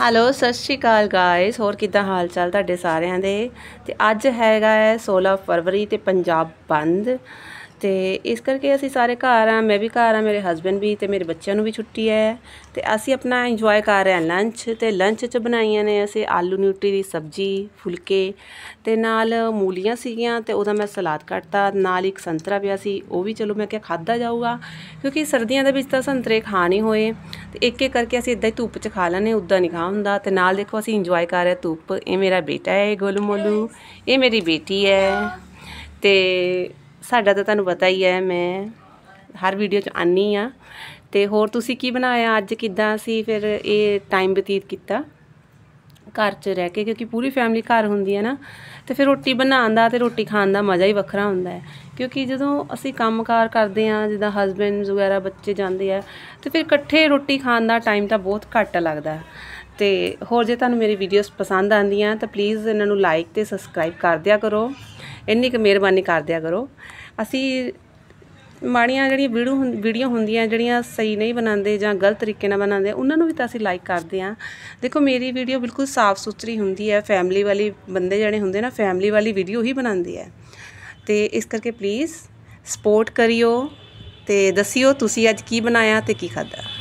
hello ਸਤਿ ਸ਼੍ਰੀ ਅਕਾਲ guys ਹੋਰ ਕਿਦਾਂ ਹਾਲ ਚਾਲ ਤੁਹਾਡੇ ਸਾਰਿਆਂ ਦੇ ਤੇ ਅੱਜ ਹੈਗਾ ਹੈ 16 ਫਰਵਰੀ ਤੇ ਪੰਜਾਬ ਬੰਦ ਤੇ ਇਸ ਕਰਕੇ ਅਸੀਂ ਸਾਰੇ ਘਰ ਆ ਮੈਂ ਵੀ ਘਰ ਆ ਮੇਰੇ ਹਸਬੰਡ ਵੀ ਤੇ ਮੇਰੇ ਬੱਚਿਆਂ ਨੂੰ ਵੀ ਛੁੱਟੀ ਹੈ ਤੇ ਅਸੀਂ ਆਪਣਾ ਇੰਜੋਏ ਕਰ ਰਹੇ ਹਾਂ ਲੰਚ ਤੇ ਲੰਚ 'ਚ ਬਣਾਈਆਂ ਨੇ ਅਸੀਂ ਆਲੂ ਨਿਊਟਰੀ ਦੀ ਸਬਜ਼ੀ ਫੁਲਕੇ ਤੇ ਨਾਲ ਮੂਲੀਆਂ ਸੀਗੀਆਂ ਤੇ ਉਹਦਾ ਮੈਂ ਸਲਾਦ ਕੱਟਤਾ ਨਾਲ ਇੱਕ ਸੰਤਰਾ ਪਿਆ ਸੀ ਉਹ ਵੀ ਚਲੋ ਮੈਂ ਕਿਹਾ ਖਾਦਾ ਜਾਊਗਾ ਕਿਉਂਕਿ ਸਰਦੀਆਂ ਦੇ ਵਿੱਚ ਤਾਂ ਸੰਤਰੇ ਖਾਣ ਹੀ ਹੋਏ ਤੇ ਇੱਕ ਇੱਕ ਕਰਕੇ ਅਸੀਂ ਇਦਾਂ ਹੀ ਧੁੱਪ 'ਚ ਖਾ ਲੈਨੇ ਉਦਾਂ ਨਹੀਂ ਖਾ ਹੁੰਦਾ ਤੇ ਨਾਲ ਦੇਖੋ ਅਸੀਂ ਇੰਜੋਏ ਕਰ ਰਹੇ ਧੁੱਪ ਇਹ ਮੇਰਾ ਬੇਟਾ ਹੈ ਗੋਲੂ ਮੋਲੂ ਇਹ ਮੇਰੀ ਬੇਟੀ ਹੈ ਤੇ ਸਾਡਾ ਤਾਂ ਤੁਹਾਨੂੰ ਪਤਾ ਹੀ ਹੈ ਮੈਂ ਹਰ ਵੀਡੀਓ 'ਚ ਆਨੀ ਆ ਤੇ ਹੋਰ ਤੁਸੀਂ ਕੀ ਬਣਾਇਆ ਅੱਜ ਕਿਦਾਂ ਸੀ ਫਿਰ ਇਹ ਟਾਈਮ ਬਤੀਤ ਕੀਤਾ ਘਰ 'ਚ ਰਹਿ ਕੇ ਕਿਉਂਕਿ ਪੂਰੀ ਫੈਮਿਲੀ ਘਰ ਹੁੰਦੀ ਹੈ ਨਾ ਤੇ ਫਿਰ ਰੋਟੀ ਬਣਾਉਣ ਦਾ ਤੇ ਰੋਟੀ ਖਾਣ ਦਾ ਮਜ਼ਾ ਹੀ ਵੱਖਰਾ ਹੁੰਦਾ ਹੈ ਕਿਉਂਕਿ ਜਦੋਂ ਅਸੀਂ ਕੰਮਕਾਰ ਕਰਦੇ ਆ ਜਿੱਦਾਂ ਹਸਬੰਡ ਵਗੈਰਾ ਬੱਚੇ ਜਾਂਦੇ ਆ ਤੇ ਫਿਰ ਇਕੱਠੇ ਰੋਟੀ ਖਾਣ ਦਾ ਟਾਈਮ ਤਾਂ ਬਹੁਤ ਘੱਟ ਲੱਗਦਾ ਤੇ ਹੋਰ ਜੇ ਤੁਹਾਨੂੰ ਮੇਰੀ ਵੀਡੀਓਜ਼ ਪਸੰਦ ਆਂਦੀਆਂ ਤਾਂ ਪਲੀਜ਼ ਇਹਨਾਂ ਨੂੰ ਲਾਈਕ ਤੇ ਸਬਸਕ੍ਰਾਈਬ ਕਰ ਦਿਆ ਕਰੋ ਇੰਨੀ ਕੁ ਮਿਹਰਬਾਨੀ ਕਰ ਦਿਆ ਕਰੋ ਅਸੀਂ ਮਾੜੀਆਂ ਜਿਹੜੀਆਂ ਵੀਡੀਓ ਵੀਡੀਓ ਹੁੰਦੀਆਂ ਜਿਹੜੀਆਂ ਸਹੀ ਨਹੀਂ ਬਣਾਉਂਦੇ ਜਾਂ ਗਲਤ ਤਰੀਕੇ ਨਾਲ ਬਣਾਉਂਦੇ ਉਹਨਾਂ ਨੂੰ ਵੀ ਤਾਂ ਅਸੀਂ ਲਾਈਕ ਕਰਦੇ ਆਂ ਦੇਖੋ ਮੇਰੀ ਵੀਡੀਓ ਬਿਲਕੁਲ ਸਾਫ਼ ਸੁਥਰੀ ਹੁੰਦੀ ਹੈ ਫੈਮਿਲੀ ਵਾਲੀ ਬੰਦੇ ਜਿਹੜੇ ਹੁੰਦੇ ਨਾ ਫੈਮਿਲੀ ਵਾਲੀ ਵੀਡੀਓ ਹੀ ਬਣਾਉਂਦੇ ਹੈ ਤੇ ਇਸ ਕਰਕੇ ਪਲੀਜ਼ ਸਪੋਰਟ ਕਰਿਓ ਤੇ ਦੱਸਿਓ ਤੁਸੀਂ ਅੱਜ ਕੀ ਬਣਾਇਆ ਤੇ ਕੀ ਖਾਦਾ